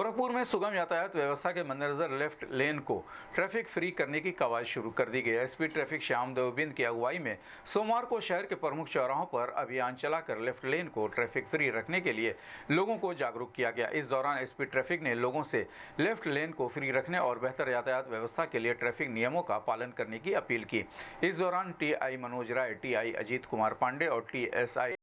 गोरखपुर में सुगम यातायात व्यवस्था के मद्देनजर लेफ्ट लेन को ट्रैफिक फ्री करने की कवायद शुरू कर दी गई एसपी ट्रैफिक श्याम देवबिंद की अगुवाई में सोमवार को शहर के प्रमुख चौराहों पर अभियान चलाकर लेफ्ट लेन को ट्रैफिक फ्री रखने के लिए लोगों को जागरूक किया गया इस दौरान एसपी ट्रैफिक ने लोगों से लेफ्ट लेन को फ्री रखने और बेहतर यातायात व्यवस्था के लिए ट्रैफिक नियमों का पालन करने की अपील की इस दौरान टी मनोज राय टी अजीत कुमार पांडे और टी